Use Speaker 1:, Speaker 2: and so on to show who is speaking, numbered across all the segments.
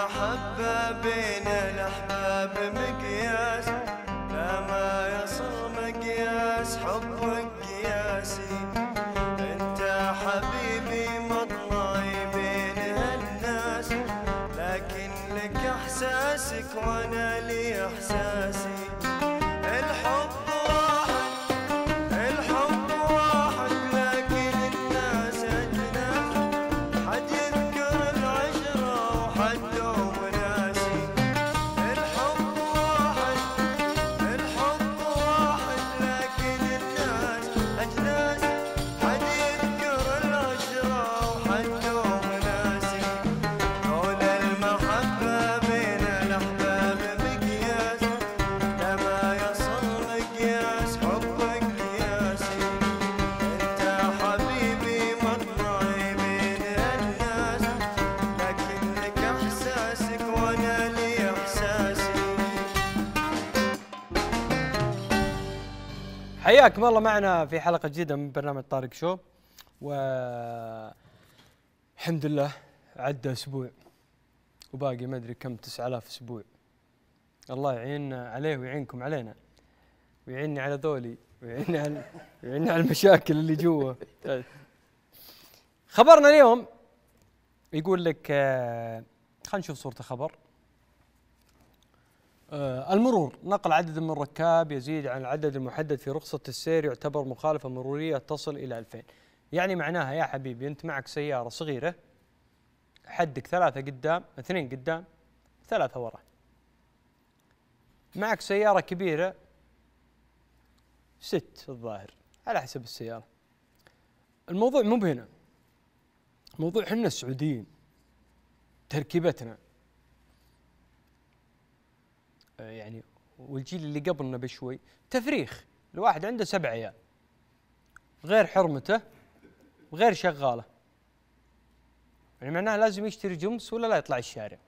Speaker 1: المحبة بين الأحباب مقياس لا ما يصل مقياس حبك قياسي أنت حبيبي مطلعي بين هالناس لكن لك إحساسك وأنا لي إحساسي
Speaker 2: حياكم الله معنا في حلقه جديده من برنامج طارق شو و الحمد لله عدى اسبوع وباقي ما ادري كم 9000 اسبوع الله يعيننا عليه ويعينكم علينا ويعيني على ذولي ويعيني على ويعيني على المشاكل اللي جوا خبرنا اليوم يقول لك آه، خلينا نشوف صورة خبر آه، المرور نقل عدد من الركاب يزيد عن العدد المحدد في رخصة السير يعتبر مخالفة مرورية تصل إلى 2000 يعني معناها يا حبيبي أنت معك سيارة صغيرة حدك ثلاثة قدام اثنين قدام ثلاثة ورا معك سيارة كبيرة ست الظاهر على حسب السيارة الموضوع مو بهنا موضوع احنا السعوديين تركيبتنا يعني والجيل اللي قبلنا بشوي تفريخ الواحد عنده سبع عيال غير حرمته وغير شغاله يعني معناه لازم يشتري جمس ولا لا يطلع الشارع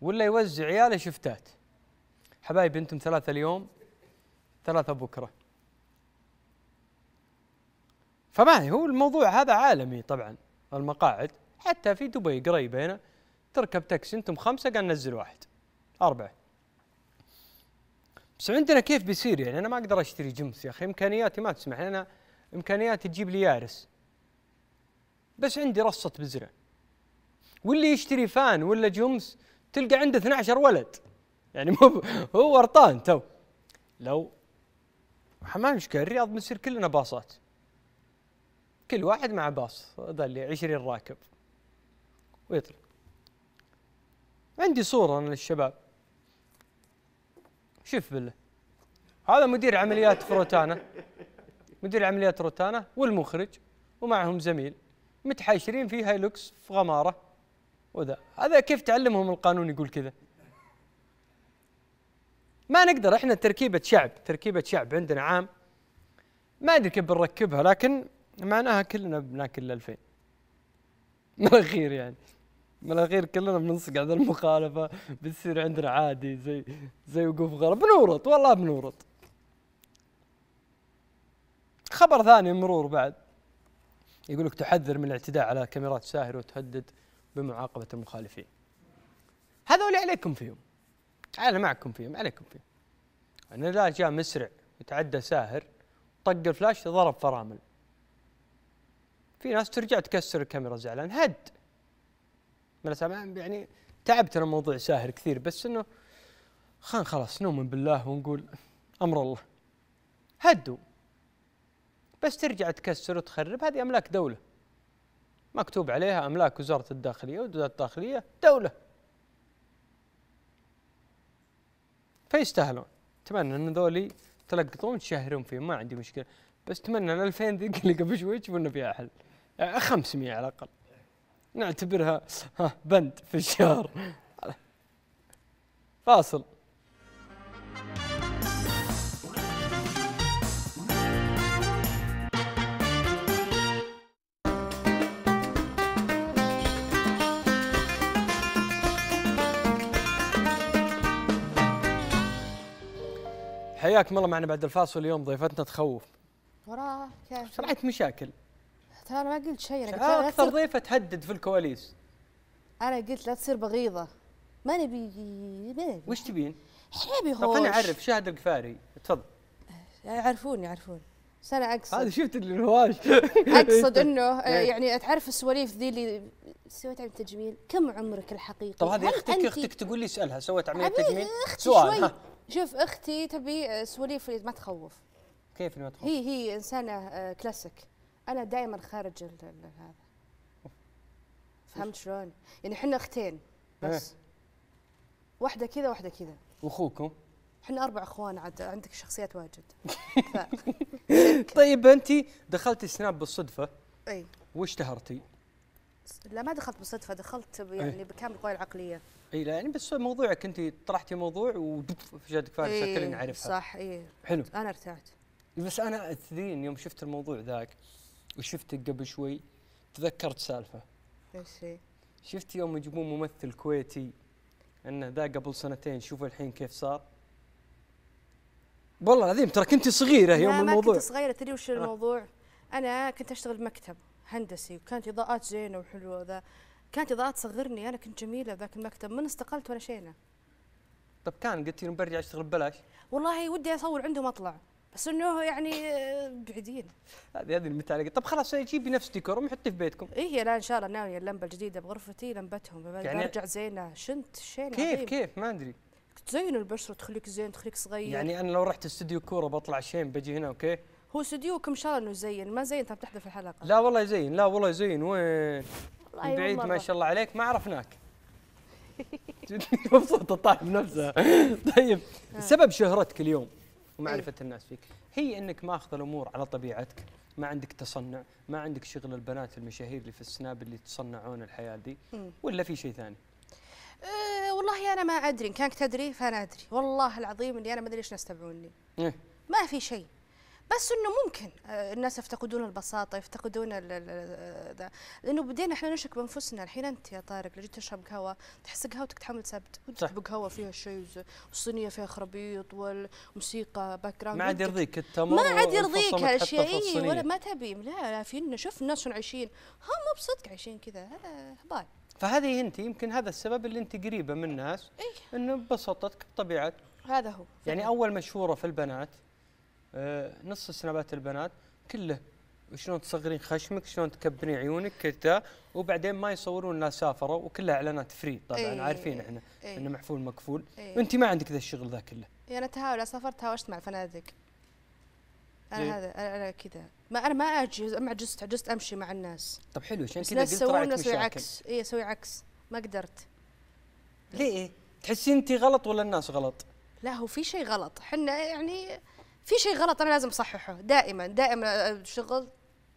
Speaker 2: ولا يوزع عياله شفتات حبايبي انتم ثلاثه اليوم ثلاثه بكره فما هو الموضوع هذا عالمي طبعا المقاعد حتى في دبي قريبه هنا تركب تاكسي انتم خمسه قال نزل واحد اربعه بس عندنا كيف بيصير يعني انا ما اقدر اشتري جمس يا اخي امكانياتي ما تسمح انا امكانياتي تجيب لي يارس بس عندي رصه بزرع واللي يشتري فان ولا جمس تلقى عنده 12 ولد يعني مو هو ورطان تو لو ما مشكله الرياض بنصير كلنا باصات كل واحد مع باص هذا اللي 20 راكب ويطلع عندي صوره انا للشباب شوف بالله هذا مدير عمليات في روتانا مدير عمليات روتانا والمخرج ومعهم زميل متحاشرين في هايلوكس في غماره وذا هذا كيف تعلمهم القانون يقول كذا ما نقدر احنا تركيبه شعب تركيبه شعب عندنا عام ما ادري كيف بنركبها لكن معناها كلنا بناكل 2000 من غير يعني بالاخير كلنا بنصقع ذا المخالفه بتصير عندنا عادي زي زي وقوف غرب بنورط والله بنورط خبر ثاني مرور بعد يقول لك تحذر من الاعتداء على كاميرات ساهر وتهدد بمعاقبه المخالفين هذول عليكم فيهم انا معكم فيهم عليكم فيهم انا لا جاء مسرع يتعدى ساهر طق الفلاش ضرب فرامل في ناس ترجع تكسر الكاميرا زعلان هد من السماء يعني تعبت انا موضوع ساهر كثير بس انه خان خلاص نؤمن بالله ونقول امر الله هدوا بس ترجع تكسر وتخرب هذه املاك دوله مكتوب عليها املاك وزاره الداخليه وزاره الداخليه دوله فيستاهلون اتمنى ان ذولي تلقطون تشهرون فيهم ما عندي مشكله بس اتمنى ال 2000 ذيك اللي قبل شوي تشوفون فيها حل 500 على الاقل نعتبرها بند في الشهر فاصل حياكم الله معنا بعد الفاصل اليوم ضيفتنا تخوف
Speaker 3: وراه كيف مشاكل ترى ما قلت شيء انا قلت اكثر تصير...
Speaker 2: ضيفه تهدد في الكواليس
Speaker 3: انا قلت لا تصير بغيضه ما نبي ما نبي وش تبين؟ حبيبي هو خليني اعرف
Speaker 2: شاهد القفاري تفضل
Speaker 3: يعرفون يعرفون بس انا اقصد هذا شفت الهواش اقصد انه آه، إيه. يعني تعرف السواليف ذي اللي سويت عمليه تجميل كم عمرك الحقيقي؟ طب هذه اختك
Speaker 2: اختك تقول لي اسالها سويت عمليه تجميل؟ اختي سؤال شوي
Speaker 3: شوف اختي تبي سواليف ما تخوف كيف ما تخوف؟ هي هي انسانه آه، كلاسيك انا دائما خارج هذا فهمت شلون؟ يعني احنا اختين بس إيه. واحده كذا واحده كذا واخوكم؟ احنا اربع اخوان عاد عندك شخصيات واجد ف...
Speaker 2: طيب انت دخلتي سناب بالصدفه اي واشتهرتي
Speaker 3: لا ما دخلت بالصدفه دخلت يعني بكامل قوى العقليه
Speaker 2: اي لا يعني بس موضوعك انت طرحتي موضوع وجدك فارس إيه الكل نعرفها صح
Speaker 3: اي حلو انا ارتعت
Speaker 2: بس انا تدرين يوم شفت الموضوع ذاك وشفتك قبل شوي تذكرت سالفه ايش هي؟ شفت يوم يجيبون ممثل كويتي انه ذا قبل سنتين شوف الحين كيف صار والله العظيم ترى كنت صغيره يوم الموضوع ما كنت صغيره
Speaker 3: تدري وش الموضوع؟ انا كنت اشتغل بمكتب هندسي وكانت اضاءات زينه وحلوه ذا كانت اضاءات تصغرني انا كنت جميله ذاك المكتب من استقلت وانا شينه
Speaker 2: طب كان قلت لي برجع اشتغل ببلاش
Speaker 3: والله ودي اصور عندهم اطلع بس انه يعني آه، بعيدين
Speaker 2: هذه هذه المتعلقه طب خلاص جيبي نفس ديكور حطيه في بيتكم
Speaker 3: اي لا ان شاء الله ناويه اللمبه الجديده بغرفتي لمبتهم يعني برجع زينه شنت شين كيف عظيم.
Speaker 2: كيف ما ادري
Speaker 3: تزين البشره تخليك زين تخليك صغير يعني انا
Speaker 2: لو رحت استوديو كوره بطلع شين بجي هنا اوكي
Speaker 3: هو استوديوكم ان شاء الله انه يزين ما انت بتحضر في الحلقه
Speaker 2: لا والله يزين لا والله يزين وين
Speaker 3: من أيوة، بعيد ما
Speaker 2: شاء الله عليك ما عرفناك مبسوطه طالب نفسها طيب آه. سبب شهرتك اليوم ومعرفه إيه؟ الناس فيك هي انك ماخذ الامور على طبيعتك ما عندك تصنع ما عندك شغل البنات المشاهير اللي في السناب اللي يتصنعون الحياه دي ولا في شيء ثاني
Speaker 3: أه والله انا ما ادري ان كانك تدري فانا ادري والله العظيم اني انا ما ادري ايش ناس تبعوني إيه؟ ما في شيء بس انه ممكن آه، الناس يفتقدون البساطه يفتقدون لانه بدينا احنا نشك بانفسنا الحين انت يا طارق لو جيت تشرب قهوه تحس قهوتك تحمل سبت وتشرب قهوه فيها شيء والصينيه فيها خرابيط والموسيقى باك جراوند ما عاد يرضيك التمر ما عاد يرضيك هالشيء ولا ما تبي لا لا فينا شوف الناس شلون عايشين هم مو بصدق عايشين كذا هذا هبال
Speaker 2: فهذه انت يمكن هذا السبب اللي انت قريبه من الناس إيه؟ انه بسطتك بطبيعتك
Speaker 3: هذا هو يعني اول
Speaker 2: مشهوره في البنات آه، نص سنابات البنات كله شلون تصغرين خشمك شلون تكبرين عيونك كذا وبعدين ما يصورون لا سافروا وكلها اعلانات فري طبعا أيه عارفين إيه، احنا أيه انه محفول مكفول أيه انت ما عندك ذا الشغل ذا كله
Speaker 3: يعني انا تهاول سافرت تهاوشت مع الفنادق انا إيه. هذا انا كذا ما انا ما اجي ما عجزت عجزت امشي مع الناس طب حلو عشان كذا قلت سوي اسوي عكس اي اسوي عكس ما قدرت ليه
Speaker 2: تحسين انت غلط ولا الناس غلط
Speaker 3: لا هو في شيء غلط احنا يعني في شيء غلط انا لازم اصححه دائما دائما آه، آه، شغل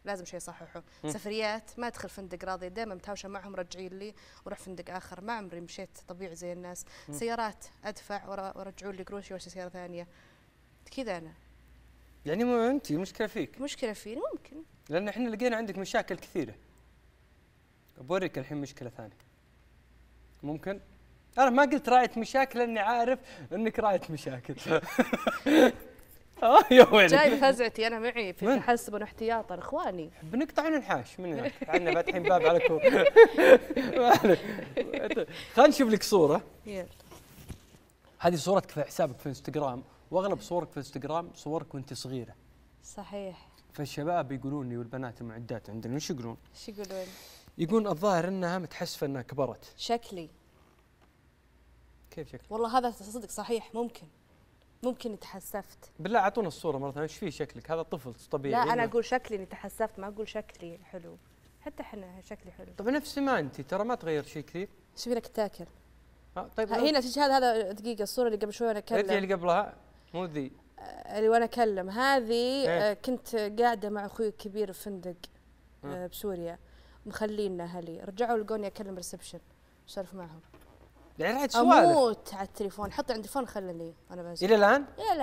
Speaker 3: لازم شيء اصححه سفريات ما ادخل فندق راضي دائما متهاوشه معهم رجعين لي وروح فندق اخر ما عمري مشيت طبيعي زي الناس سيارات ادفع ورجعوا لي قروشي واشتري سياره ثانيه كذا انا
Speaker 2: يعني مو انت مشكله فيك
Speaker 3: مشكله فيني ممكن
Speaker 2: لان احنا لقينا عندك مشاكل كثيره بوريك الحين مشكله ثانيه ممكن انا ما قلت رايت مشاكل لاني عارف انك رايت مشاكل
Speaker 3: اه يا ويلي جايب فزعتي انا معي في تحسبا احتياطا اخواني بنقطع من الحاش من هناك عندنا فاتحين باب على كوب
Speaker 2: خلينا نشوف لك صوره يلا هذه صورتك في حسابك في انستغرام واغلب صورك في انستغرام صورك وانت صغيره
Speaker 3: صحيح
Speaker 2: فالشباب يقولون لي والبنات المعدات عندنا وش يقولون؟ ايش يقولون؟ يقولون الظاهر انها متحسفه انها كبرت شكلي كيف شكلي؟
Speaker 3: والله هذا صدق صحيح ممكن ممكن تحسفت
Speaker 2: بالله اعطونا الصوره مره ثانيه ايش في شكلك هذا طفل طبيعي لا انا اقول
Speaker 3: شكلي اني تحسفت ما اقول شكلي حلو حتى احنا شكلي حلو
Speaker 2: طب نفس ما انت ترى ما تغير شيء كثير ايش فينك تاكل آه
Speaker 3: طيب هنا تجي هذا هذا دقيقه الصوره اللي قبل شوي انا اكلم اللي
Speaker 2: قبلها مو ذي
Speaker 3: آه، اللي وانا اكلم هذه إيه. آه، كنت قاعده مع اخوي الكبير في فندق آه. بسوريا مخلينا اهلي رجعوا لقوني اكلم ريسبشن اسولف معهم
Speaker 2: يعني راح تسوالف اموت
Speaker 3: على التليفون حطي عندي فون خله لي انا بس الى الان؟ الى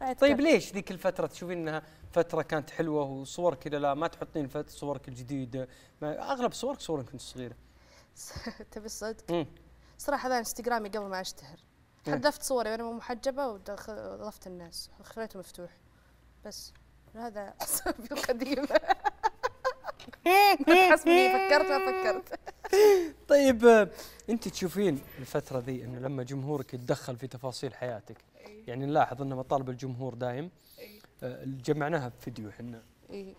Speaker 3: الان طيب ليش
Speaker 2: ذيك الفترة تشوفين انها فترة كانت حلوة وصور كذا لا ما تحطين صورك الجديدة ما اغلب صورك صورك كنت صغيرة
Speaker 3: تبي الصدق؟ صراحة هذا انستغرامي قبل ما اشتهر إيه. حذفت صوري وانا مو محجبة وضفت الناس خليته مفتوح بس هذا سببي القديم فكرت ما فكرت
Speaker 2: طيب انت تشوفين الفتره ذي انه لما جمهورك يتدخل في تفاصيل حياتك إيه. يعني نلاحظ ان مطالب الجمهور دايم إيه. آه، جمعناها بفيديو احنا إيه.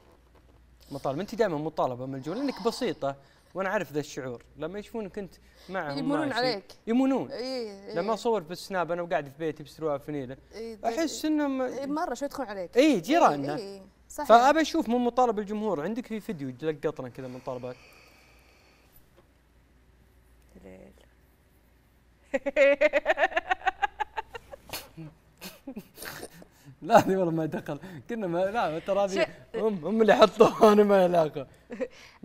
Speaker 2: مطالب انت دائما مطالبه من الجمهور لانك بسيطه وانا عارف ذا الشعور لما يشوفونك انت معهم يمنون عليك يمنون اي
Speaker 3: إيه لما
Speaker 2: اصور في السناب انا وقاعد في بيتي بسروال فنيله
Speaker 3: إيه احس انهم إيه مره شو يدخلون عليك اي جيراننا إيه إيه صحيح فابى اشوف
Speaker 2: من مطالب الجمهور عندك في فيديو لقطنا كذا من مطالبات لا دي والله ما دخل كنا ما لا ترى هذه هم هم اللي حطوها انا ما علاقه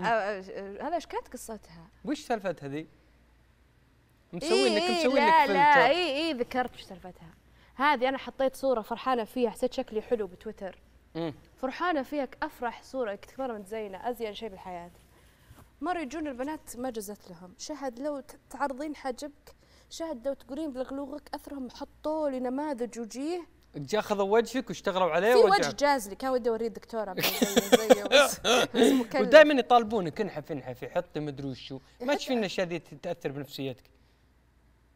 Speaker 3: هذا ايش كانت قصتها؟
Speaker 2: وش سالفتها ذي؟ مسوي لك إيه، مسوي لك فلتر لا اي اي
Speaker 3: إيه، ذكرت وش سالفتها هذه انا حطيت صوره فرحانه فيها حسيت شكلي حلو بتويتر فرحانه فيها افرح صوره كنت مره متزينه ازين شيء بالحياه مره يجون البنات ما جزت لهم شهد لو تعرضين حجبك شاهد دوت جرين اثرهم حطوا لي نماذج وجيه
Speaker 2: اخذوا وجهك واشتغلوا عليه في وجه
Speaker 3: جاز لي كان ودي اوريه الدكتوره ودائما يطالبونك
Speaker 2: انحف انحفي حطي مدري وشو ما تشوفين الاشياء تاثر بنفسيتك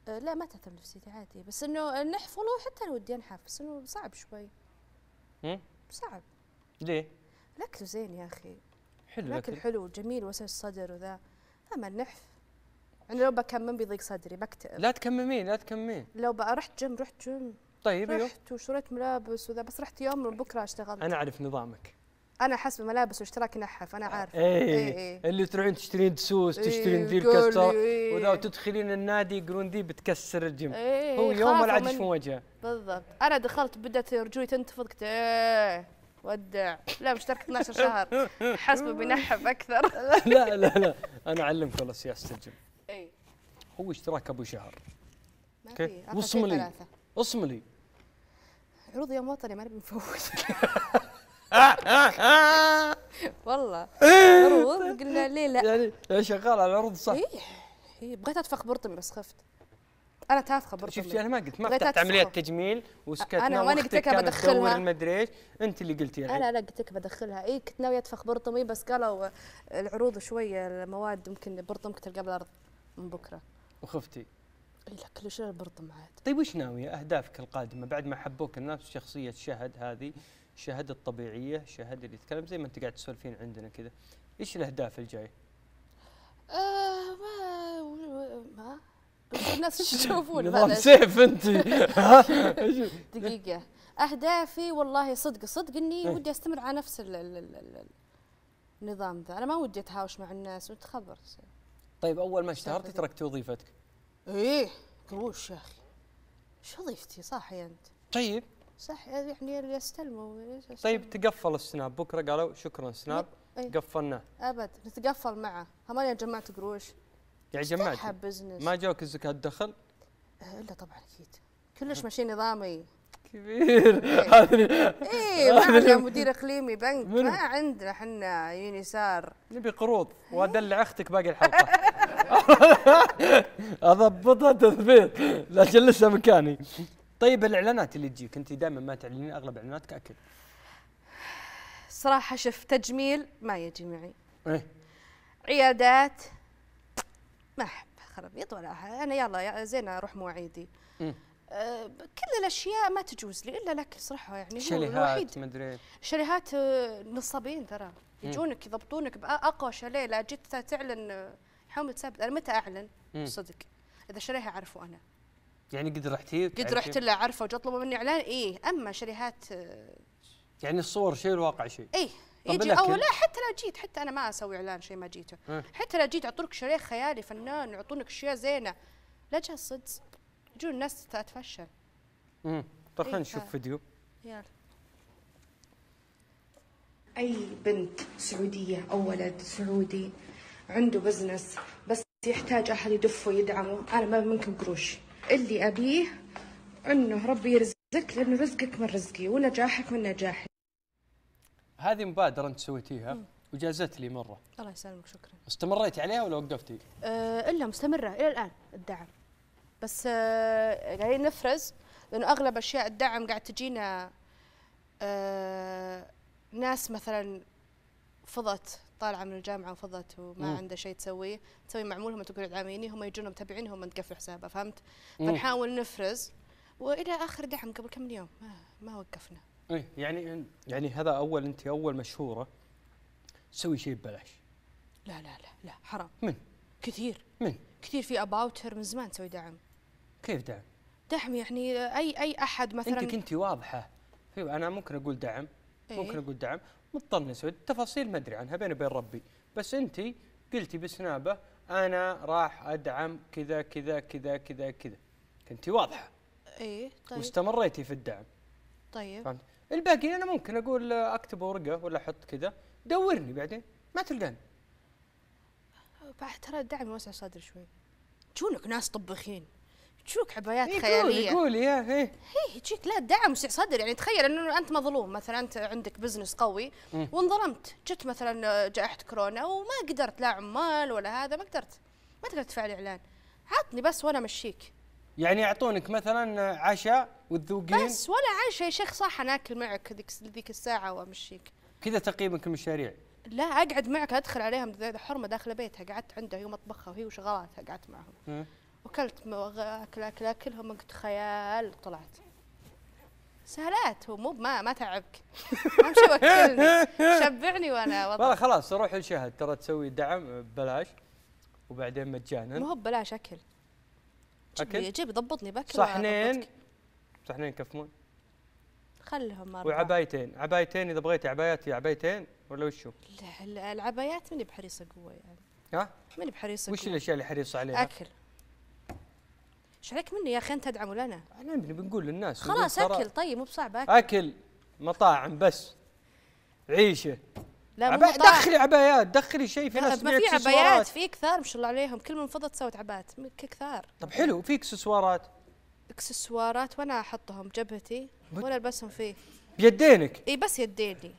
Speaker 3: أه، لا ما تاثر بنفسيتي عادي بس انه النحف والله حتى انا ودي انحف بس انه صعب شوي صعب ليه؟ الاكل زين يا اخي حلو الاكل حلو جميل وسع الصدر وذا اما النحف انا لو بكمم بيضيق صدري بكتئب لا تكممين لا تكممين لو بقى رحت جيم رحت جيم
Speaker 2: طيب رحت
Speaker 3: وشريت ملابس وذا بس رحت يوم بكره اشتغلت انا
Speaker 2: اعرف نظامك
Speaker 3: انا حسب ملابس واشتراك نحف انا عارف اي ايه ايه
Speaker 2: اللي تروحين تشترين دسوس ايه تشترين ذي الكسر ايه وذا وتدخلين النادي يقولون ذي بتكسر الجيم ايه هو يوم العدش في وجهه
Speaker 3: بالضبط انا دخلت بدات رجولي تنتفض قلت ايه ودع لا مشترك 12 شهر حسبه بينحف اكثر
Speaker 2: لا لا لا انا اعلمك والله سياسه الجيم هو اشتراك ابو شهر
Speaker 3: اوكي واصملي اصملي عروض يوم وطني ما نبي نفوت والله عروض قلنا
Speaker 2: ليه لا يعني, يعني شغال على العروض صح ايه,
Speaker 3: إيه، بغيت اتفخ برطمي بس خفت انا تافخه برطمي شفت انا ما
Speaker 2: قلت ما فتحت عمليه تجميل وسكتنا انا وانا قلت لك بدخلها المدري ايش انت اللي قلتي انا
Speaker 3: لا قلت لك بدخلها اي كنت ناويه اتفخ برطمي بس قالوا العروض شويه المواد ممكن برطمك تلقى بالارض من بكره وخفتي اي لا كل شيء برطم عاد
Speaker 2: طيب وش ناويه اهدافك القادمه بعد ما حبوك الناس شخصيه شهد هذه شهد الطبيعيه شهد اللي يتكلم زي ما انت قاعد تسولفين عندنا كذا ايش الاهداف الجايه؟
Speaker 3: آه ما ما الناس تشوفون نظام سيف انت دقيقه اهدافي والله صدق صدق اني إيه. ودي استمر على نفس النظام ذا انا ما ودي اتهاوش مع الناس واتخبر
Speaker 2: طيب اول ما اشتهرتي تركتي وظيفتك؟
Speaker 3: ايه قروش يا اخي ايش وظيفتي صاحي انت؟ طيب صح يعني اللي استلمه طيب
Speaker 2: تقفل السناب بكره قالوا شكرا سناب ايه؟ قفلناه
Speaker 3: ابد نتقفل معه هم انا جمعت قروش
Speaker 2: يعني جمعت بزنس ما جاك الزكاه الدخل؟
Speaker 3: إيه، الا طبعا اكيد كلش ماشي نظامي كبير إيه. هذا اي ما عندنا مدير اقليمي بنك ما عندنا احنا يونيسار نبي قروض
Speaker 2: وادلع اختك باقي الحلقه اضبطها تثبيط لكن لسه مكاني طيب الاعلانات اللي تجيك انت دائما ما تعلنين اغلب اعلاناتك اكل
Speaker 3: صراحه شف تجميل ما يجي معي ايه عيادات ما احب خرابيط ولا أحب. انا يلا زين اروح مواعيدي إيه. أه، كل الاشياء ما تجوز لي الا الاكل صراحه يعني شاليهات مدري شاليهات آه، نصابين ترى إيه. يجونك يضبطونك باقوى شاليه لا جيت تعلن حمل تثبت انا متى اعلن صدق اذا شريها اعرفه انا
Speaker 2: يعني قد رحتي قد يعني رحت له
Speaker 3: اعرفه وجطلبوا مني اعلان اي اما شريهات آه،
Speaker 2: يعني الصور شيء الواقع شيء
Speaker 3: اي يجي او لا حتى لا جيت حتى انا ما اسوي اعلان شيء ما جيته اه حتى لا جيت يعطونك شريح خيالي فنان يعطونك اشياء زينه لا جا صدق يجون الناس تتفشل
Speaker 2: امم طيب إيه، خلينا نشوف فيديو
Speaker 3: يلا اي بنت سعوديه او ولد سعودي عنده بزنس بس يحتاج احد يدفه ويدعمه انا ما منكم قروش اللي ابيه انه ربي يرزقك لانه رزقك من رزقي ونجاحك من نجاحي
Speaker 2: هذه مبادره انت سويتيها وجازت لي مره
Speaker 3: الله يسلمك شكرا
Speaker 2: استمريتي عليها ولا وقفتي
Speaker 3: أه الا مستمره الى الان الدعم بس آه، قاعدين أه نفرز لانه اغلب اشياء الدعم قاعد تجينا أه ناس مثلا فضت طالعه من الجامعه وفضت وما مم. عنده شيء تسويه تسوي معمولهم تقول قاعد هم يجون متابعينهم انت قفل حسابه فهمت فنحاول نفرز والى اخر دعم قبل كم يوم ما, ما وقفنا
Speaker 2: اي يعني يعني هذا اول انت اول مشهوره تسوي شيء ببلاش
Speaker 3: لا لا لا لا حرام من كثير من كثير في اباوتر من زمان تسوي دعم كيف دعم دعم يعني اي اي احد مثلا انت كنتي
Speaker 2: واضحه انا ممكن اقول دعم ممكن إيه. اقول دعم والطنز التفاصيل ما ادري عنها بيني وبين ربي بس انت قلتي بسنابه انا راح ادعم كذا كذا كذا كذا كذا كنتي واضحه اي طيب واستمريتي في الدعم
Speaker 3: طيب فهمت الباقي
Speaker 2: انا ممكن اقول اكتب ورقه ولا احط كذا دورني بعدين ما تلقاني
Speaker 3: ترى الدعم واسع صدري شوي لك ناس طبخين تشوك عبايات إيه، خياليه يقول يا إيه. هي هي تشيك لا دعم وسع صدر يعني تخيل انه انت مظلوم مثلا انت عندك بزنس قوي وانظلمت جت مثلا جائحه كورونا وما قدرت لا عمال ولا هذا ما قدرت ما تقدر تفعل اعلان عطني بس وانا امشيك
Speaker 2: يعني يعطونك مثلا عشاء وتذوقين بس
Speaker 3: ولا عشاء يا شيخ صح انا اكل معك ذيك ذيك الساعه وامشيك
Speaker 2: كذا تقييمك المشاريع
Speaker 3: لا اقعد معك ادخل عليهم حرمه داخله بيتها قعدت عندها هي مطبخها وهي وشغلاتها قعدت معهم وكلت اكل اكل اكل هم قلت خيال طلعت سهلات هو مو ما ما تعبك اهم شيء وكلني شبعني وانا والله
Speaker 2: خلاص روح الشهد ترى تسوي دعم ببلاش وبعدين مجانا مو هو
Speaker 3: ببلاش اكل اكل جيب ضبطني باكل صحنين
Speaker 2: صحنين كفمون
Speaker 3: خلهم مرة
Speaker 2: وعبايتين عبايتين اذا بغيتي عباياتي عبايتين ولا وشو؟
Speaker 3: لا العبايات ماني بحريصه قوه يعني
Speaker 2: ها؟ ماني بحريصه وش الاشياء اللي حريصه عليها؟
Speaker 3: اكل ايش عليك مني يا اخي انت تدعمه لنا
Speaker 2: انا؟ بنقول للناس خلاص اكل
Speaker 3: طيب مو بصعب اكل اكل
Speaker 2: مطاعم بس عيشه
Speaker 3: لا مو دخلي
Speaker 2: عبايات دخلي شيء في ناس ما في عبايات في
Speaker 3: كثار ما شاء الله عليهم كل من فضت سوت عبايات كثار
Speaker 2: طب حلو في اكسسوارات
Speaker 3: اكسسوارات وانا احطهم جبهتي وانا البسهم فيه
Speaker 2: بيدينك
Speaker 3: اي بس يديني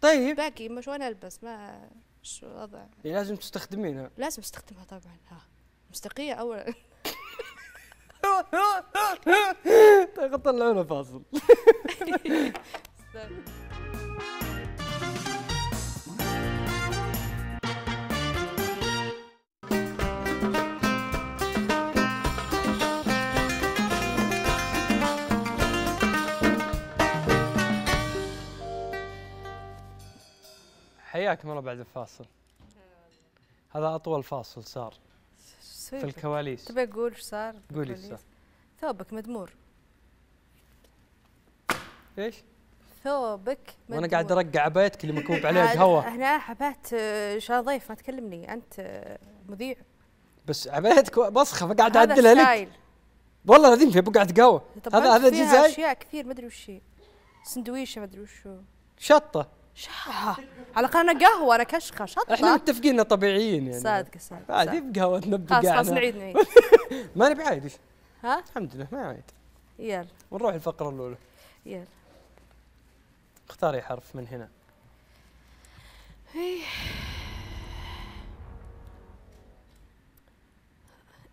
Speaker 3: طيب باقي مش وانا البس ما شو وضع لازم تستخدمينها لازم استخدمها طبعا ها مستقيه اولا طلعونا فاصل
Speaker 2: حياكم الله بعد الفاصل هذا اطول فاصل صار في الكواليس تبي
Speaker 3: اقول ايش صار؟ قولي ايش صار ثوبك مدمور ايش؟ ثوبك مدمور. وانا
Speaker 2: قاعد ارقع عبايتك اللي مكوب عليها قهوه
Speaker 3: انا حبات ضيف ما تكلمني انت آه، مذيع
Speaker 2: بس عبايتك بصخه فقاعد اعدلها لك والله العظيم في بقعه قهوه هذا هذا جزاي
Speaker 3: اشياء كثير ما ادري وش هي سندويشه ما ادري وش شطه شاها على الاقل انا قهوه انا كشخه شطه احنا
Speaker 2: متفقين طبيعيين يعني صادق صادق عادي بقهوه تنبق خلاص خلاص نعيد نعيد ما نبي عادي ها؟ الحمد لله ما عيد يلا ونروح الفقرة الأولى يلا اختاري حرف من هنا
Speaker 3: إيه.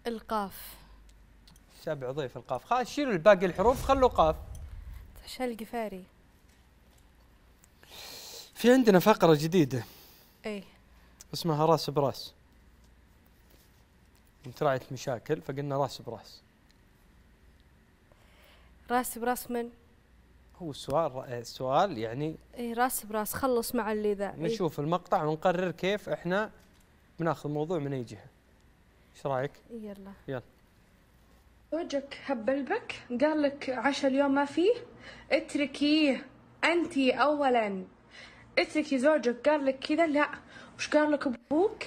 Speaker 3: القاف
Speaker 2: سبع ضيف القاف خلاص شيلوا الباقي الحروف خلوا قاف
Speaker 3: شال القفاري
Speaker 2: في عندنا فقرة جديدة اي اسمها راس براس انت راعية مشاكل فقلنا راس براس
Speaker 3: راس براس من؟
Speaker 2: هو السؤال السؤال يعني
Speaker 3: اي راس براس خلص مع اللي ذا نشوف
Speaker 2: إيه؟ المقطع ونقرر كيف احنا بناخذ الموضوع من اي جهه ايش رايك؟ يلا يلا
Speaker 3: زوجك هبلبك قال لك عشاء اليوم ما فيه اتركيه انت اولا اتركي زوجك قال لك كذا لا وش قال لك ابوك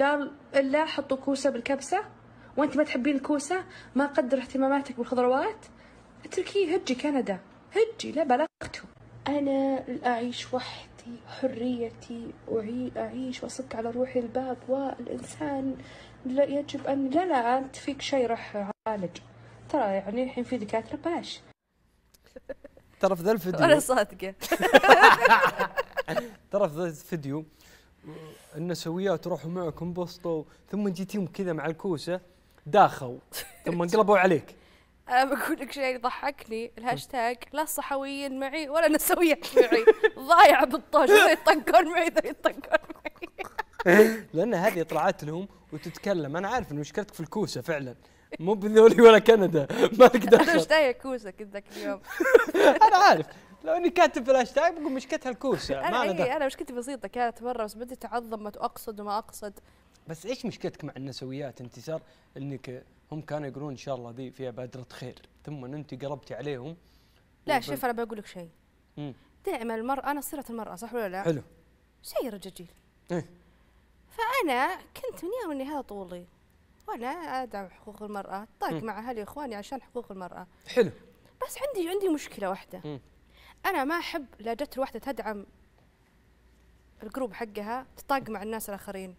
Speaker 3: قال لا حطوا كوسه بالكبسه وانت ما تحبين الكوسه ما قدر اهتماماتك بالخضروات اتركيه هجي كندا هجي لا بلغته انا اعيش وحدي حريتي اعيش واصك على روحي الباب والانسان لا يجب ان لا لا انت فيك شيء راح اعالج ترى يعني الحين في دكاتره بلاش
Speaker 2: ترى في ذا الفيديو انا صادقه ترى في ذا الفيديو النسويات راحوا معكم انبسطوا ثم جيتيهم كذا مع الكوسه داخوا ثم انقلبوا عليك
Speaker 3: انا بقول لك شيء ضحكني الهاشتاج لا الصحويين معي ولا النسويات معي ضايع بالطوش يطقون معي يطقون
Speaker 2: معي لان هذه طلعت لهم وتتكلم انا عارف ان مشكلتك في الكوسه فعلا مو بذولي ولا كندا ما دخل انا مش
Speaker 3: دايه كوسه كنت ذاك اليوم
Speaker 2: انا عارف لو اني كاتب في الهاشتاج بقول مشكلتها الكوسه ما انا إيه،
Speaker 3: انا مشكلتي بسيطه كانت مره بس بدي تعظم ما اقصد وما اقصد
Speaker 2: بس ايش مشكلتك مع النسويات انت صار انك هم كانوا يقولون ان شاء الله ذي فيها بادره خير ثم انت قربتي عليهم لا شوف
Speaker 3: انا بقول لك شيء دائما المراه انا صيره المراه صح ولا لا؟ حلو شيء رجاجيل ايه فانا كنت من يوم اني هذا طولي وانا ادعم حقوق المراه طاق مع اهلي واخواني عشان حقوق المراه حلو بس عندي عندي مشكله واحده م. انا ما احب لا جت الوحده تدعم الجروب حقها تطاق مع الناس الاخرين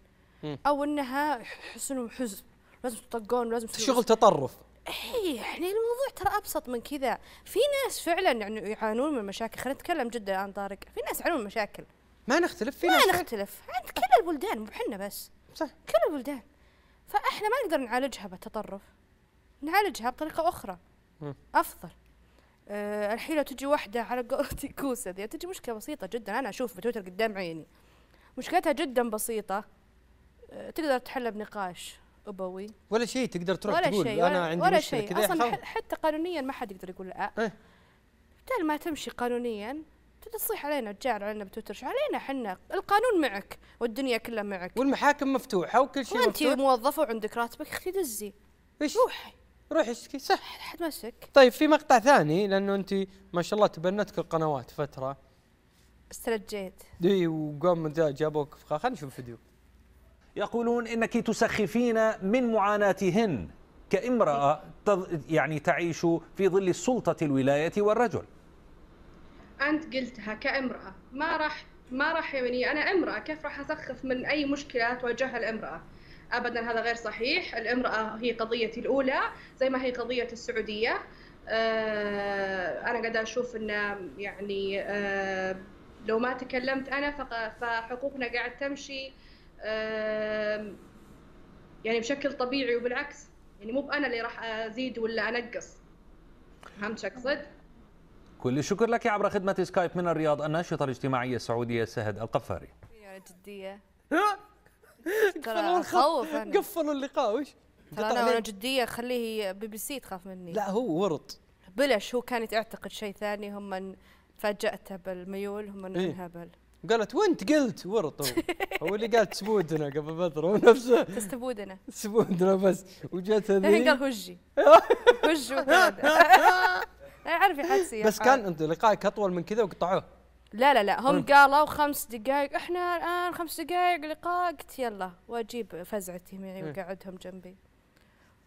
Speaker 3: او انها حسن وحزن لازم تطقون لازم شغل تطرف اي يعني الموضوع ترى ابسط من كذا في ناس فعلا يعني يعانون من مشاكل خلينا نتكلم جدا الان طارق في ناس يعانون من مشاكل ما نختلف في ما ناس نختلف عند كل البلدان مو احنا بس صح كل البلدان فاحنا ما نقدر نعالجها بالتطرف نعالجها بطريقه اخرى م. افضل أه الحين لو تجي واحده على قولتي كوسه ذي تجي مشكله بسيطه جدا انا اشوف بتويتر قدام عيني مشكلتها جدا بسيطه تقدر تحلها بنقاش ابوي
Speaker 2: ولا شيء تقدر تروح ولا تقول انا عندي ولا مشكله شيء. كذا اصلا
Speaker 3: حتى قانونيا ما حد يقدر يقول لا إيه؟ بدل ما تمشي قانونيا تصيح علينا تجعل علينا بتويتر علينا حنا القانون معك والدنيا كلها معك
Speaker 2: والمحاكم مفتوحه وكل شيء وانت
Speaker 3: موظفه وعندك راتبك اختي دزي ايش روحي روحي اشتكي صح حد ماسك
Speaker 2: طيب في مقطع ثاني لانه انت ما شاء الله تبنتك القنوات فتره
Speaker 3: استرجيت
Speaker 2: اي وقام جابوك خلينا نشوف فيديو يقولون انك تسخفين من معاناتهن كامراه
Speaker 3: يعني تعيش في ظل سلطه الولايه والرجل انت قلتها كامراه ما راح ما راح يعني انا امراه كيف راح اسخف من اي مشكله تواجهها الامراه ابدا هذا غير صحيح الامراه هي قضيتي الاولى زي ما هي قضيه السعوديه آه، انا قاعده اشوف ان يعني آه، لو ما تكلمت انا فحقوقنا قاعد تمشي يعني بشكل طبيعي وبالعكس يعني مو انا اللي راح ازيد ولا انقص فهمت اقصد؟
Speaker 2: كل الشكر لك عبر خدمة سكايب من الرياض الناشطة الاجتماعية السعودية سهد القفاري.
Speaker 3: يعني جدية. قفلوا الخوف انا يعني. قفلوا اللقاء وش؟ انا وانا جديه خليه بي بي سي تخاف مني لا هو ورط بلش هو كانت يعتقد شيء ثاني هم فاجأته بالميول هم إيه؟ هبل
Speaker 2: قالت وانت قلت ورطوا هو اللي قال تسبودنا قبل فتره هو نفسه
Speaker 3: تستبودنا
Speaker 2: تسبودنا بس وجت الحين قال
Speaker 3: هجي هج اعرف حدسي بس كان انت
Speaker 2: لقائك اطول من كذا وقطعوه
Speaker 3: لا لا لا هم قالوا خمس دقائق احنا الان خمس دقائق لقاء قلت يلا واجيب فزعتي معي إيه. واقعدهم جنبي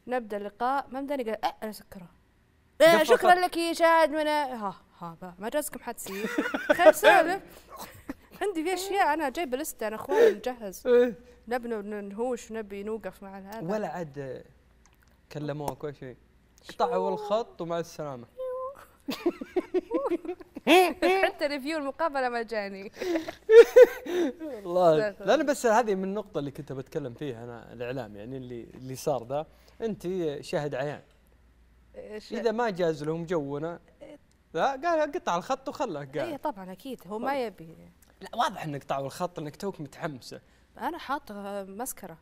Speaker 3: نبدا اللقاء ما مداني قال أه انا سكره إيه، شكرا لك يا شاد من ها ها ما جازكم حدسي خير سالم عندي في اشياء انا جايب لسته انا اخوان مجهز إيه. نبنى نهوش نبي نوقف مع هذا ولا
Speaker 2: عاد كلموك ولا شيء قطعوا الخط ومع السلامه
Speaker 3: حتى ريفيو المقابله ما جاني
Speaker 2: والله انا بس هذه من النقطه اللي كنت بتكلم فيها انا الاعلام يعني اللي اللي صار ذا انت شاهد عيان اذا ما جاز لهم جونا إيه. لا قال قطع الخط وخله قال اي
Speaker 3: طبعا اكيد هو طيب. ما يبي لا واضح
Speaker 2: انك طاول الخط انك توك متحمسه
Speaker 3: انا حاطه مسكره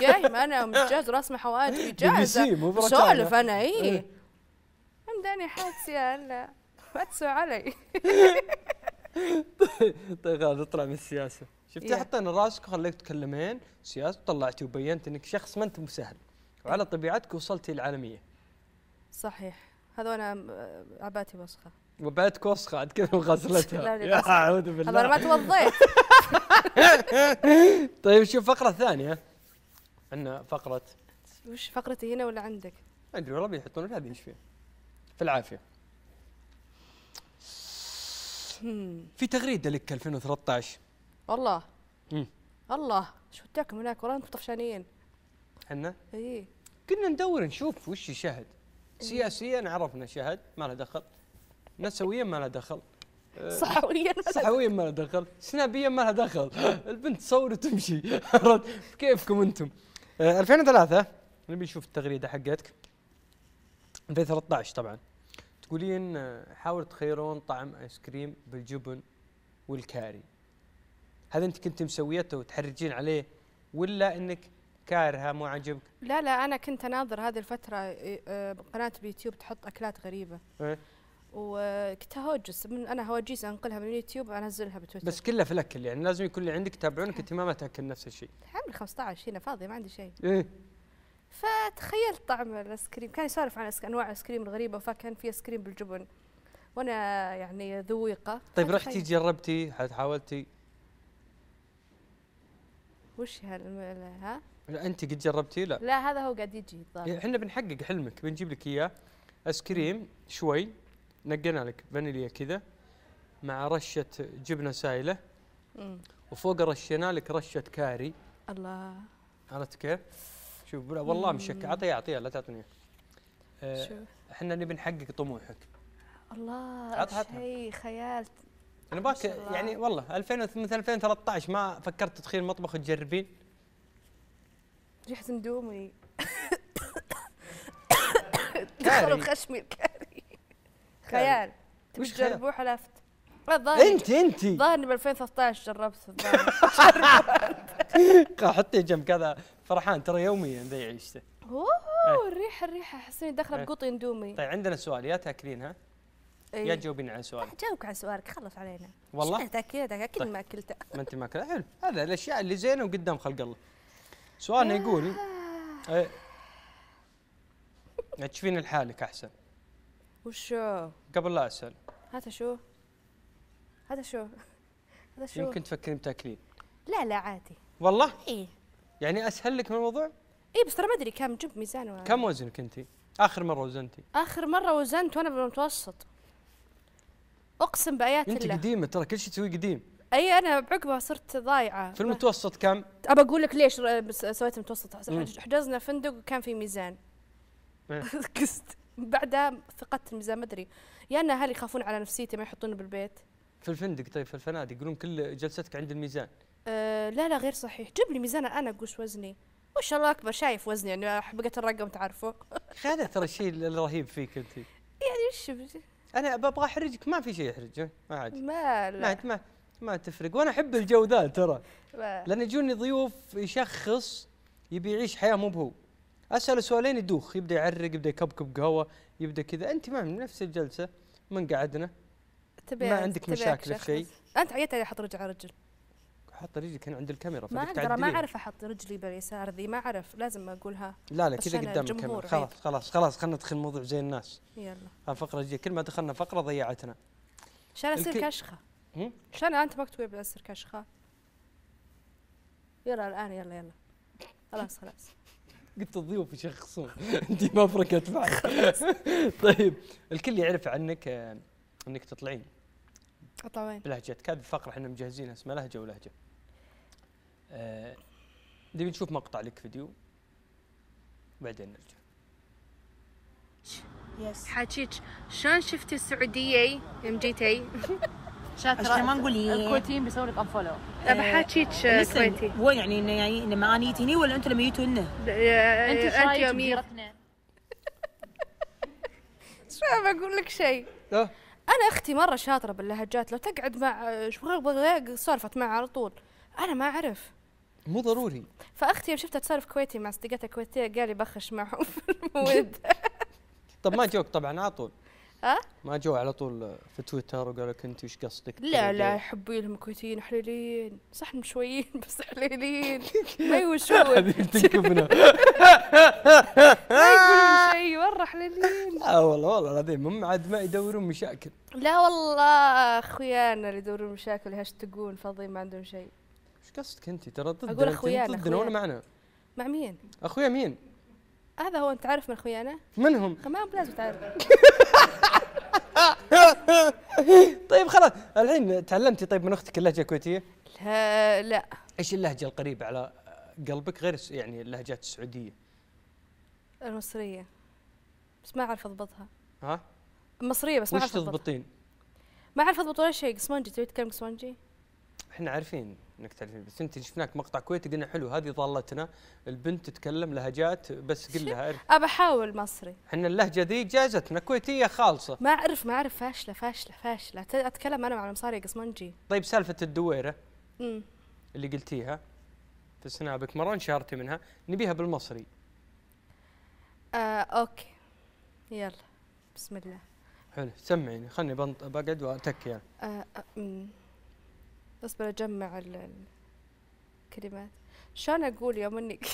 Speaker 3: قايم انا متجهز رسمي حواجبي جاهزه سولف انا اي حمداني يا هلا ما تسوى علي
Speaker 2: طيب خلاص اطلع من السياسه شفتي حطينا راسك وخليك تكلمين سياسه طلعتي وبينت انك شخص ما انت مسهل وعلى طبيعتك وصلتي العالميه
Speaker 3: صحيح هذول عباتي وسخه
Speaker 2: وبعد كوسخه عاد كذا مغسلتها يا اعوذ بالله انا ما توضيت طيب شوف فقره ثانيه عندنا فقره
Speaker 3: وش فقرتي هنا ولا عندك؟
Speaker 2: ادري والله بيحطون لها ايش في العافيه في تغريده لك 2013
Speaker 3: والله الله شو وداكم هناك والله انتم طفشانين احنا؟ اي كنا ندور نشوف
Speaker 2: وش شهد سياسيا عرفنا شهد ما له دخل نسويا ما لها دخل صحويا أه، صحويا ما لها دخل سنابيا ما لها دخل البنت تصور وتمشي كيفكم انتم 2003 أه، نبي نشوف التغريده حقتك 2013 طبعا تقولين أه، حاولوا تخيرون طعم ايس كريم بالجبن والكاري هذا انت كنت مسويته وتحرجين عليه ولا انك كارهه مو عاجبك؟
Speaker 3: لا لا انا كنت اناظر هذه الفتره قناه اليوتيوب تحط اكلات غريبه إيه؟ وكنت هوجس من انا هواجيس انقلها من اليوتيوب انزلها بتويتر بس كلها في
Speaker 2: الاكل يعني لازم يكون اللي عندك يتابعونك انت إيه. ما تاكل نفس الشيء
Speaker 3: عمري 15 هنا فاضيه ما عندي شيء ايه فتخيلت طعم الايس كريم كان يسولف عن انواع الايس كريم الغريبه وكان في ايس كريم بالجبن وانا يعني ذويقه طيب رحتي
Speaker 2: جربتي حاولتي
Speaker 3: وش هال ها
Speaker 2: لا انت قد جربتي لا لا
Speaker 3: هذا هو قاعد يجي الظاهر إيه، احنا
Speaker 2: بنحقق حلمك بنجيب لك اياه ايس كريم شوي نقينا لك فانيليا كذا مع رشه جبنه سايله مم. وفوق رشينا لك رشه كاري الله عرفت كيف؟ شوف والله مشكل اعطيها اعطيها لا تعطيني آه شوف احنا نبي نحقق طموحك
Speaker 3: الله عطها شيء خيال
Speaker 2: انا باك يعني والله 2000 مثل 2013 ما فكرت تدخلين مطبخ وتجربين
Speaker 3: ريحه اندومي دخلوا خشمي خيال وش تجربوه حلفت آه، انت انت ظاهر اني ب 2013 جربت
Speaker 2: حطي جنب كذا فرحان ترى يوميا ذا عيشته
Speaker 3: اوه إيه. الريحه الريحه احس اني داخله إيه. بقوط اندومي طيب
Speaker 2: عندنا سؤال يا تاكلينها يا إيه. تجاوبين على سؤال
Speaker 3: جاوبك على سؤالك خلص علينا والله تاكلها اكيد طيب. ما اكلته
Speaker 2: ما انت ما اكلته حلو هذا الاشياء اللي زينه وقدام خلق الله سؤالنا يقول تشوفين آه. لحالك احسن
Speaker 3: وشو قبل لا اسال هذا شو هذا شو هذا شو يمكن
Speaker 2: تفكرين تاكلين
Speaker 3: لا لا عادي والله ايه
Speaker 2: يعني اسهل لك من الموضوع
Speaker 3: ايه بس ترى ما ادري كم جب ميزان وعلي. كم
Speaker 2: وزنك انت اخر مره وزنتي
Speaker 3: اخر مره وزنت وانا بالمتوسط اقسم بايات انت الله انت
Speaker 2: قديمه ترى كل شيء تسويه قديم
Speaker 3: اي انا بعقبها صرت ضايعه في
Speaker 2: المتوسط كم؟
Speaker 3: ابى اقول لك ليش آه، سويت المتوسط حجزنا فندق وكان في ميزان إيه. قست بعدها فقدت الميزان ما ادري يا ان اهلي يخافون على نفسيتي ما يحطوني بالبيت
Speaker 2: في الفندق طيب في الفنادق يقولون كل جلستك عند الميزان
Speaker 3: أه لا لا غير صحيح جيب لي ميزان انا اقوس وزني ما شاء الله اكبر شايف وزني يعني حبقه الرقم تعرفه
Speaker 2: هذا ترى الشيء الرهيب فيك انت
Speaker 3: يعني ايش
Speaker 2: انا ابغى احرجك ما في شيء يحرج ما عاد
Speaker 3: ما لا.
Speaker 2: ما ما تفرق وانا احب الجو ذا ترى لان يجوني ضيوف يشخص يبي يعيش حياه مو بهو اساله سؤالين يدوخ يبدا يعرق يبدا يكبكب قهوه يبدا كذا انت ما من نفس الجلسه من قعدنا
Speaker 3: ما عندك مشاكل في شيء انت عيت علي حط رجل على رجل
Speaker 2: حط رجلي كان عند الكاميرا ما اقدر ما اعرف
Speaker 3: احط رجلي باليسار ذي ما اعرف لازم اقولها لا لا كذا قدام الكاميرا إيه. خلاص
Speaker 2: خلاص خلاص خلينا ندخل موضوع زي الناس يلا الفقره الجاية كل ما دخلنا فقره ضيعتنا
Speaker 3: عشان اصير الك... كشخه عشان انت ما تقول اصير كشخه يلا الان يلا يلا خلاص خلاص
Speaker 2: قلت الضيوف يشخصون انت ما فرقت معك طيب الكل يعرف عنك آه، انك تطلعين اطلع وين؟ بلهجتك هذه الفقره احنا مجهزين اسمها لهجه ولهجه آه، نبي نشوف مقطع لك فيديو وبعدين نرجع
Speaker 3: يس حاجيك شلون شفتي السعوديه يوم جيتي؟ شاطره عشان ما نقول الكويتيين بيسووا لك انفولو لا طيب، إيه، ما إيه، كويتي
Speaker 1: هو
Speaker 2: يعني انه يعني لما انا جيت هني ولا انتم لما جيتوا لنا؟ انت انت يومير
Speaker 3: شو بقول لك شيء انا اختي مره شاطره باللهجات لو تقعد مع شو سولفت معها على طول انا ما اعرف مو ضروري فاختي يوم شفتها تسولف كويتي مع صديقتها الكويتيه قال لي بخش معهم في المود
Speaker 2: طب ما جوك طبعا على طول ها؟ ما جو على طول في تويتر وقالوا لك انت ايش قصدك؟ لا لا
Speaker 3: حبي لهم حليلين صح مشويين بس حليلين ما يوشون
Speaker 2: تنكبنا ما يقولون
Speaker 3: شيء مره حليلين لا آه،
Speaker 2: والله والله العظيم هم عاد ما يدورون مشاكل
Speaker 3: لا والله اخويانا اللي يدورون مشاكل يهشتقون فاضيين ما عندهم شيء ايش قصدك
Speaker 2: انت ترى ضدنا اقول اخويانا ضدنا ولا معنا مع مين؟ اخويا مين؟
Speaker 3: هذا هو انت عارف من خيانه منهم؟ هم؟ ما بلازم تعرف
Speaker 2: طيب خلاص الحين تعلمتي طيب من اختك اللهجه الكويتيه؟
Speaker 3: لا لا
Speaker 2: ايش اللهجه القريبه على قلبك غير يعني اللهجات السعوديه؟
Speaker 3: المصريه بس ما اعرف اضبطها ها؟ المصريه بس ما اعرف تضبطين؟ ما اعرف اضبط ولا شيء قسمنجي تبي تتكلم قسمنجي؟
Speaker 2: احنا عارفين نكتفي بس انت شفناك مقطع كويتي قلنا حلو هذه ضالتنا البنت تتكلم لهجات بس قل لها
Speaker 3: ابى احاول مصري
Speaker 2: احنا اللهجه ذي جازتنا كويتيه خالصه
Speaker 3: ما اعرف ما اعرف فاشله فاشله فاشله اتكلم انا مع المصاري قسمنجي
Speaker 2: طيب سالفه الدويره امم اللي قلتيها في سنابك مره انشهرتي منها نبيها بالمصري
Speaker 3: آه اوكي يلا بسم الله
Speaker 2: حلو سمعيني خلني بقعد واتكي يعني.
Speaker 3: آه, آه بس بجمع الكلمات شلون اقول يا منك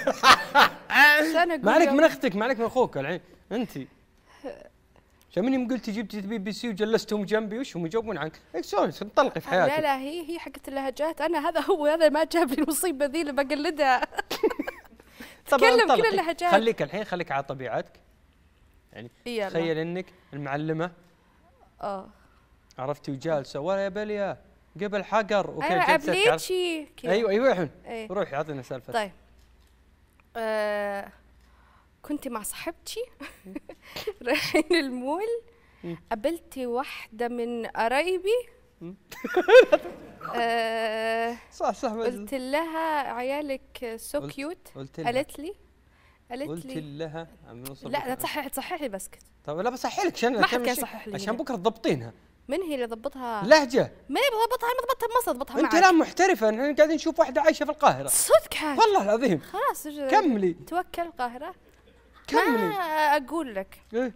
Speaker 3: شلون اقول ما عليك من اختك
Speaker 2: ما عليك من اخوك الحين انت من يوم قلتي جبتي بي بي سي وجلستهم جنبي وش هم يجاوبون عنك إيه، سوري انطلقي في حياتك لا لا
Speaker 3: هي هي حقت اللهجات انا هذا هو هذا ما جاب لي المصيبه ذي اللي بقلدها تكلم كل إيه، اللهجات خليك
Speaker 2: الحين خليك على طبيعتك يعني تخيل انك المعلمه اه عرفتي وجالسه ولا يا بليه قبل حقر وكيف أيوة،, أيوة ايوه ايوه الحين أيوة. روحي اعطينا سالفه طيب
Speaker 3: آه كنت مع صاحبتي رايحين المول قابلت واحدة من قرايبي آه صح صح قلت لها عيالك سو كيوت قالت لي قالت لي قلت
Speaker 2: لها لا لا صححي
Speaker 3: صححي بس كده
Speaker 2: طب لا بصحح لك عشان ما عشان بكره تضبطينها
Speaker 3: من هي اللي ضبطها؟ لهجة ما هي ضبطها ما ضبطها بمصر ضبطها انت لا
Speaker 2: محترفة احنا قاعدين نشوف واحدة عايشة في القاهرة صدق والله العظيم
Speaker 3: خلاص كملي توكل القاهرة كملي اقول لك ايه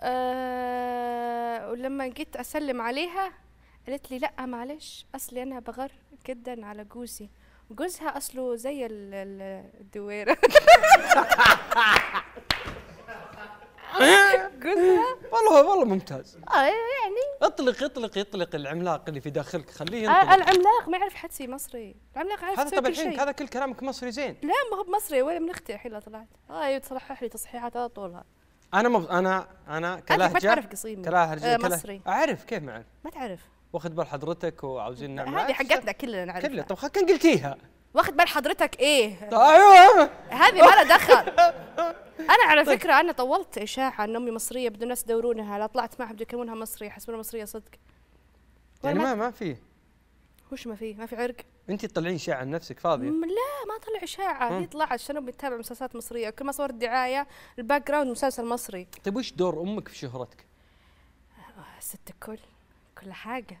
Speaker 3: أه ولما جيت اسلم عليها قالت لي لا معلش اصلي انا بغر جدا على جوزي جوزها اصله زي الدويره
Speaker 2: قلتها والله والله ممتاز
Speaker 3: آه، يعني
Speaker 2: اطلق اطلق اطلق العملاق اللي في داخلك خليه آه، ينطلق العملاق
Speaker 3: ما يعرف حد يصير مصري العملاق عارف هذا طب الحين هذا
Speaker 2: كل كلامك مصري زين
Speaker 3: لا ما هو بمصري ولا من اختي الحين طلعت هاي آه، أيوة، تصحح لي تصحيحات على طولها
Speaker 2: انا مب... انا انا كلهجه انت ما تعرف قصيمي كلهجه آه مصري اعرف كيف ما اعرف ما تعرف واخذ بال حضرتك وعاوزين نعمل هذه
Speaker 3: حقتنا كلنا نعرفها كلنا
Speaker 2: طب خلينا قلتيها
Speaker 3: واخد بال حضرتك ايه ايوه هذه ما لها دخل انا على طيب. فكره انا طولت اشاعه ان امي مصريه بدون ناس يدورونها لا طلعت معها بدون يكونها مصريه يحسبونها مصريه صدق
Speaker 2: يعني ما ما في
Speaker 3: وش ما في ما في عرق
Speaker 2: انت تطلعين اشاعه عن نفسك فاضيه
Speaker 3: لا ما طلع اشاعه هي طلعت عشان امي تتابع مسلسلات مصريه كل ما صورت دعايه الباك جراوند مسلسل مصري
Speaker 2: طيب وش دور امك في شهرتك؟
Speaker 3: آه، ست الكل كل حاجه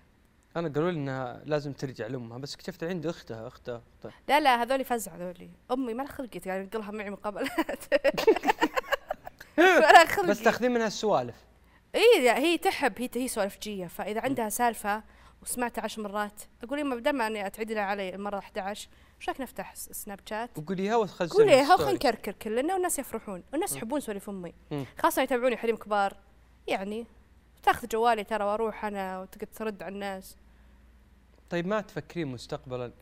Speaker 2: انا قالوا لي انها لازم ترجع لامها بس اكتشفت عندي اختها اختها اختها
Speaker 3: لا لا هذول فزع هذول امي ما لها خلقت يعني انقلها معي مقابلات
Speaker 2: ما لها بس تاخذين منها السوالف
Speaker 3: اي هي تحب هي هي سوالفجيه فاذا عندها سالفه وسمعتها عشر مرات اقول يما إيه، بدل ما اني اتعدل علي المره 11 ايش رايك نفتح سناب شات
Speaker 2: وقوليها وتخزنها قوليها وخلينا نكركر
Speaker 3: كلنا والناس يفرحون والناس يحبون سوالف امي خاصه يتابعوني حريم كبار يعني تاخذ جوالي ترى واروح انا وتقعد ترد على الناس
Speaker 2: طيب ما تفكرين مستقبلا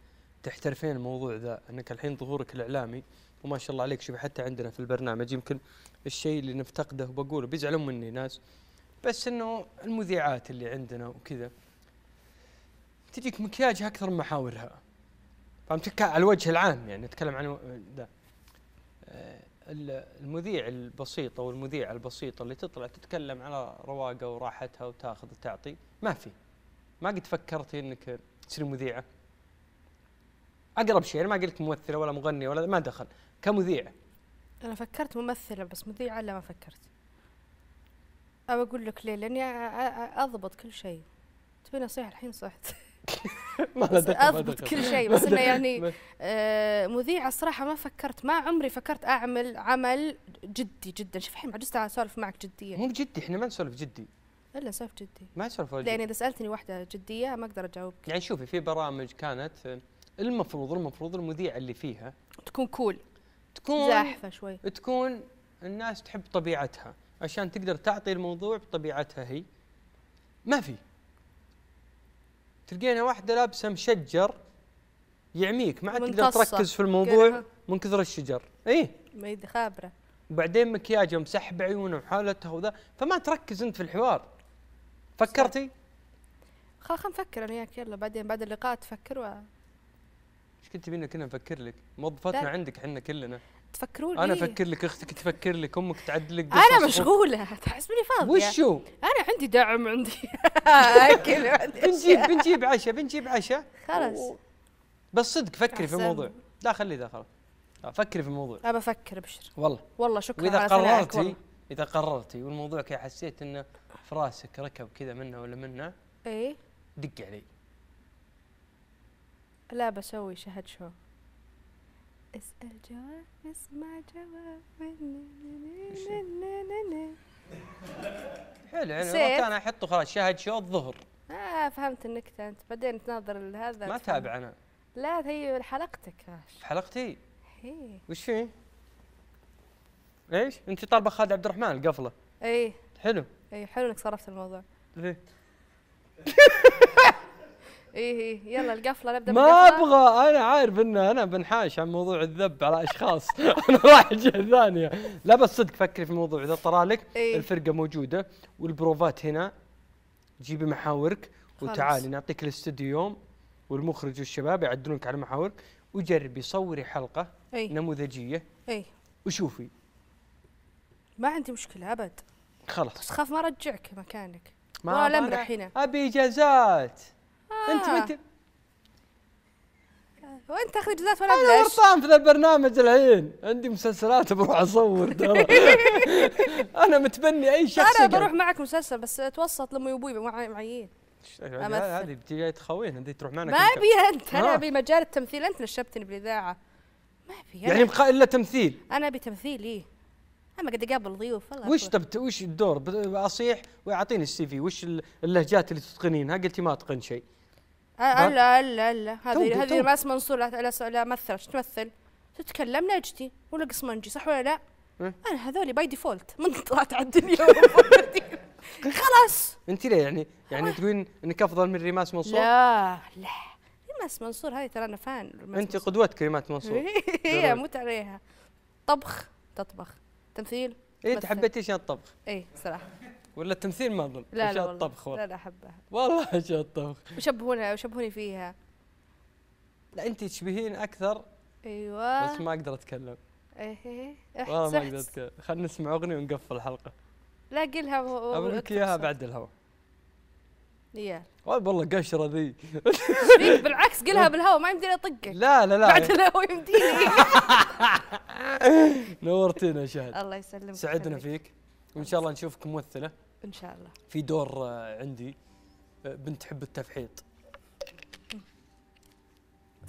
Speaker 2: تحترفين الموضوع ذا انك الحين ظهورك الاعلامي وما شاء الله عليك شوفي حتى عندنا في البرنامج يمكن الشيء اللي نفتقده وبقوله بيزعلون مني ناس بس انه المذيعات اللي عندنا وكذا تجيك مكياجها اكثر من محاورها فهمت على الوجه العام يعني نتكلم عن ذا آه، المذيع البسيط او المذيعه البسيطه اللي تطلع تتكلم على رواقه وراحتها وتاخذ وتعطي ما في ما قد فكرتي انك تصير مذيعه اقرب شيء انا ما قلت ممثله ولا مغنيه ولا ما دخل كمذيعه
Speaker 3: انا فكرت ممثله بس مذيعه لا ما فكرت أبى أقول لك ليه لأني أضبط كل شيء تبي نصيحة الحين صحت ما أضبط كل شيء بس إنه يعني آه مذيعة الصراحة ما فكرت ما عمري فكرت أعمل عمل جدي جدا شوف الحين عجزت أسولف معك جديا مو بجدي
Speaker 2: إحنا ما نسولف جدي
Speaker 3: الا سالف جدي
Speaker 2: ما يصير يعني اذا
Speaker 3: سالتني واحده جديه ما اقدر اجاوبك
Speaker 2: يعني شوفي في برامج كانت آه، المفروض المفروض المذيعه اللي فيها تكون كول تكون زاحفه شوي تكون الناس تحب طبيعتها عشان تقدر تعطي الموضوع بطبيعتها هي ما في تلقينا واحده لابسه مشجر يعميك ما عاد تقدر تركز في الموضوع من كثر الشجر
Speaker 3: اي ما خابره
Speaker 2: وبعدين مكياجها مسحب عيونه وحالتها وذا فما تركز انت في الحوار فكرتي؟
Speaker 3: خلينا نفكر انا وياك يلا بعدين بعد اللقاء تفكر و ايش
Speaker 2: كنت تبينا كنا نفكر لك؟ موظفاتنا عندك احنا كلنا
Speaker 3: تفكرون انا افكر
Speaker 2: لك اختك تفكر لك امك تعدل لك انا مشغوله
Speaker 3: تحسبني فاضيه وشو؟ انا عندي دعم عندي اكل عندي بنجيب بنجيب
Speaker 2: عشاء بنجيب عشاء خلاص بس صدق فكري في الموضوع لا خلي ذا خلاص فكري في الموضوع
Speaker 3: ابى افكر ابشر والله والله شكرا واذا قررتي
Speaker 2: اذا قررتي والموضوع كذا حسيت انه في راسك ركب كذا منه ولا منه ايه دق علي
Speaker 3: لا بسوي شهد شو اسأل جواب اسمع جواب حلو يعني انا كان
Speaker 2: احطه خلاص شاهد شو الظهر
Speaker 3: اه فهمت النكتة انت بعدين تناظر هذا ما تابع انا لا هي حلقتك حلقتي؟ ايه
Speaker 2: وش فيه؟ ايش؟ انت طالبه خالد عبد الرحمن القفله اي
Speaker 3: حلو اي حلو انك صرفت الموضوع ليه؟ ايه ايه يلا القفله نبدا ما
Speaker 2: ابغى انا عارف ان انا بنحاش عن موضوع الذب على اشخاص انا رايح جهه ثانيه لا بس صدق فكري في الموضوع اذا طرى لك إيه؟ الفرقه موجوده والبروفات هنا جيبي محاورك وتعالي نعطيك الاستوديو يوم والمخرج والشباب يعدلونك على محاورك وجربي صوري حلقه إيه؟ نموذجيه اي وشوفي
Speaker 3: ما عندي مشكله ابد خلاص بس خاف ما ارجعك مكانك ما امرح هنا
Speaker 2: ابي اجازات
Speaker 3: آه. انت انت وانت تاخذ اجازات ولا انا
Speaker 2: غلطان في ذا البرنامج الحين عندي مسلسلات بروح اصور ترى انا متبني اي شخص انا بروح
Speaker 3: معك مسلسل بس اتوسط لامي وابوي معيين
Speaker 2: هذه بتجي تخوين انت تروح معنا ما ابي انت انا آه. ابي
Speaker 3: مجال التمثيل انت نشبتني بالاذاعه ما ابي يعني
Speaker 2: الا تمثيل
Speaker 3: انا ابي تمثيل ايه اما قد اقابل ضيوف والله
Speaker 2: وش طب وش الدور اصيح واعطيني السي في وش اللهجات اللي تتقنينها قلتي ما اتقن شيء
Speaker 3: أه، الا الا الا هذه هذه ناس منصور لا لا مثل شو تمثل تتكلم لهجتي ولا قسمنجي صح ولا لا؟ إيه. انا هذولي باي ديفولت من طلعت على الدنيا خلاص
Speaker 2: انت ليه يعني يعني تقولين انك افضل من ريماس منصور؟
Speaker 3: لا لا ريماس منصور هذه ترى انا فان انت
Speaker 2: قدوتك ريماس منصور
Speaker 3: هي مت عليها طبخ تطبخ تمثيل إيه انت حبيتي اشياء الطبخ اي صراحه
Speaker 2: ولا التمثيل ما اظن لا لا الطبخ والله لا لا
Speaker 3: احبها والله
Speaker 2: اشياء الطبخ
Speaker 3: وشبهونها وشبهوني فيها لا انت
Speaker 2: تشبهين اكثر
Speaker 3: ايوه بس ما
Speaker 2: اقدر اتكلم
Speaker 3: ايه, إيه،, إيه. والله ما اقدر
Speaker 2: اتكلم خلينا نسمع اغنيه ونقفل الحلقه
Speaker 3: لا قلها ابغى لك اياها بعد الهواء يا إيه.
Speaker 2: والله قشره ذي
Speaker 3: إيه، بالعكس قلها بالهواء ما يمديني اطقك لا لا لا بعد الهواء
Speaker 2: يمديني نورتينا يا شهد الله يسلمك سعدنا فيك وان شاء الله نشوفك ممثله ان شاء الله في دور عندي بنت تحب التفحيط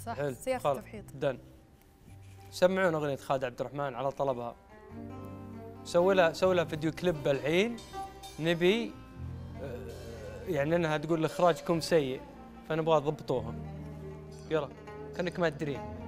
Speaker 1: صح سياسه التفحيط
Speaker 2: دن سمعونا اغنيه خالد عبد الرحمن على طلبها سوي لها سوي لها فيديو كليب الحين نبي آه، يعني انها تقول اخراجكم سيء فنبغى تضبطوها يلا كانك ما تدرين